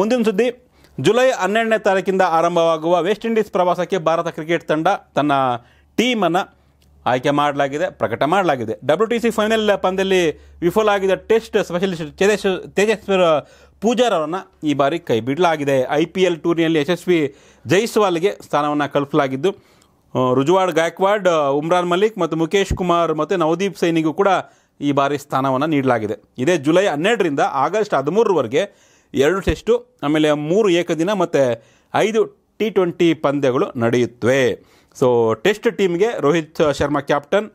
ಮುಂದಿನ ಸುದ್ದಿ ಜುಲೈ ಹನ್ನೆರಡನೇ ತಾರೀಕಿಂದ ಆರಂಭವಾಗುವ ವೆಸ್ಟ್ ಇಂಡೀಸ್ ಪ್ರವಾಸಕ್ಕೆ ಭಾರತ ಕ್ರಿಕೆಟ್ ತಂಡ ತನ್ನ ಟೀಮನ್ನು ಆಯ್ಕೆ ಮಾಡಲಾಗಿದೆ ಪ್ರಕಟ ಮಾಡಲಾಗಿದೆ ಡಬ್ಲ್ಯೂ ಟಿ ಸಿ ಫೈನಲ್ ಪಂದ್ಯದಲ್ಲಿ ವಿಫಲ ಆಗಿದ್ದ ಟೆಸ್ಟ್ ಸ್ಪೆಷಲಿಸ್ಟ್ ಚೇತೇಶ್ ತೇಜಸ್ವಿ ಪೂಜಾರವರನ್ನು ಈ ಬಾರಿ ಕೈಬಿಡಲಾಗಿದೆ ಐ ಪಿ ಎಲ್ ಟೂರ್ನಿಯಲ್ಲಿ ಯಶಸ್ವಿ ಜೈಸ್ವಾಲ್ಗೆ ಸ್ಥಾನವನ್ನು ಕಲ್ಪಿಸಲಾಗಿದ್ದು ರುಜುವಾಡ್ ಗಾಯಕ್ವಾಡ್ ಉಮ್ರಾನ್ ಮಲಿಕ್ ಮತ್ತು ಮುಖೇಶ್ ಕುಮಾರ್ ಮತ್ತು ನವದೀಪ್ ಸೈನಿಗೂ ಕೂಡ ಈ ಬಾರಿ ಸ್ಥಾನವನ್ನು ನೀಡಲಾಗಿದೆ ಇದೇ ಜುಲೈ ಹನ್ನೆರಡರಿಂದ ಆಗಸ್ಟ್ ಹದಿಮೂರರವರೆಗೆ ಎರಡು ಟೆಸ್ಟು ಆಮೇಲೆ ಮೂರು ಏಕದಿನ ಮತ್ತು ಐದು ಟಿ ಟ್ವೆಂಟಿ ಪಂದ್ಯಗಳು ನಡೆಯುತ್ತವೆ ಸೊ ಟೆಸ್ಟ್ ಟೀಮ್ಗೆ ರೋಹಿತ್ ಶರ್ಮಾ ಕ್ಯಾಪ್ಟನ್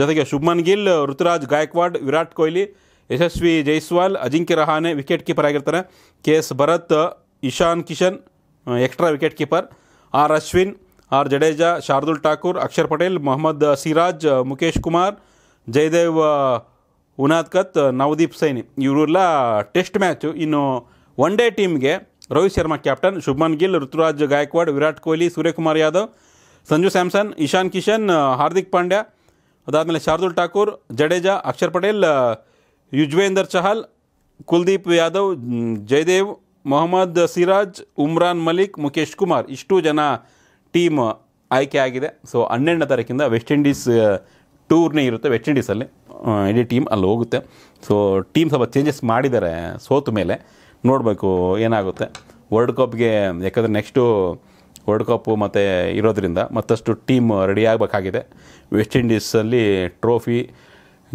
ಜೊತೆಗೆ ಶುಭ್ಮನ್ ಗಿಲ್ ಋತುರಾಜ್ ಗಾಯಕ್ವಾಡ್ ವಿರಾಟ್ ಕೊಹ್ಲಿ ಯಶಸ್ವಿ ಜೈಸ್ವಾಲ್ ಅಜಿಂಕ್ಯ ರಹಾನೆ ವಿಕೆಟ್ ಕೀಪರ್ ಆಗಿರ್ತಾರೆ K S Bharat Ishan Kishan extra wicket keeper R Ashwin R Jadeja Shardul Thakur Axar Patel Mohammed Siraj Mukesh Kumar Jaydev Unadkat Navdeep Saini ಇವರೆಲ್ಲ ಟೆಸ್ಟ್ ಮ್ಯಾಚು ಇನ್ನು ಒನ್ ಡೇ ಟೀಮ್ಗೆ ರೋಹಿತ್ ಶರ್ಮಾ ಕ್ಯಾಪ್ಟನ್ ಶುಭಮನ್ ಗಿಲ್ ಋತುರಾಜ್ ಗಾಯಕ್ವಾಡ್ ವಿರಾಟ್ ಕೊಹ್ಲಿ ಸೂರ್ಯಕುಮಾರ್ ಯಾದವ್ ಸಂಜು ಸ್ಯಾಮ್ಸನ್ ಇಶಾನ್ ಕಿಶನ್ ಹಾರ್ದಿಕ್ ಪಾಂಡ್ಯ ಅದಾದಮೇಲೆ ಶಾರ್ದುಲ್ ಠಾಕೂರ್ ಜಡೇಜಾ ಅಕ್ಷರ್ ಪಟೇಲ್ ಯುಜ್ವೇಂದರ್ ಚಹಲ್ ಕುಲ್ದೀಪ್ ಯಾದವ್ ಜಯದೇವ್ ಮೊಹಮ್ಮದ್ ಸಿರಾಜ್ ಉಮ್ರಾನ್ ಮಲಿಕ್ ಮುಖೇಶ್ ಕುಮಾರ್ ಇಷ್ಟು ಜನ ಟೀಮ್ ಆಯ್ಕೆ ಆಗಿದೆ ಸೊ ಹನ್ನೆರಡನೇ ತಾರೀಕಿಂದ ವೆಸ್ಟ್ ಇಂಡೀಸ್ ಟೂರ್ನೇ ಇರುತ್ತೆ ವೆಸ್ಟ್ ಇಂಡೀಸಲ್ಲಿ ಇಡೀ ಟೀಮ್ ಅಲ್ಲಿ ಹೋಗುತ್ತೆ ಸೊ ಟೀಮ್ ಸ್ವಲ್ಪ ಚೇಂಜಸ್ ಮಾಡಿದ್ದಾರೆ ಸೋತ ಮೇಲೆ ನೋಡಬೇಕು ಏನಾಗುತ್ತೆ ವರ್ಲ್ಡ್ ಕಪ್ಗೆ ಯಾಕಂದರೆ ನೆಕ್ಸ್ಟು ವರ್ಲ್ಡ್ ಕಪ್ಪು ಮತ್ತು ಇರೋದ್ರಿಂದ ಮತ್ತಷ್ಟು ಟೀಮ್ ರೆಡಿ ಆಗಬೇಕಾಗಿದೆ ವೆಸ್ಟ್ ಇಂಡೀಸಲ್ಲಿ ಟ್ರೋಫಿ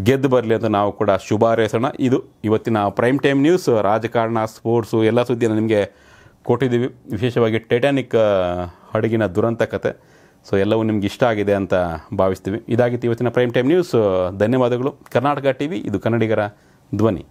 ಗೆದ್ದು ಬರಲಿ ಅಂತ ನಾವು ಕೂಡ ಶುಭ ಇದು ಇವತ್ತಿನ ಪ್ರೈಮ್ ಟೈಮ್ ನ್ಯೂಸ್ ರಾಜಕಾರಣ ಸ್ಪೋರ್ಟ್ಸು ಎಲ್ಲ ಸುದ್ದಿಯನ್ನು ನಿಮಗೆ ಕೊಟ್ಟಿದ್ದೀವಿ ವಿಶೇಷವಾಗಿ ಟೈಟಾನಿಕ್ ಹಡಗಿನ ದುರಂತ ಕತೆ ಸೊ ಎಲ್ಲವೂ ನಿಮ್ಗೆ ಇಷ್ಟ ಆಗಿದೆ ಅಂತ ಭಾವಿಸ್ತೀವಿ ಇದಾಗಿತ್ತು ಇವತ್ತಿನ ಪ್ರೈಮ್ ಟೈಮ್ ನ್ಯೂಸ್ ಧನ್ಯವಾದಗಳು ಕರ್ನಾಟಕ ಟಿ ವಿ ಇದು ಕನ್ನಡಿಗರ ಧ್ವನಿ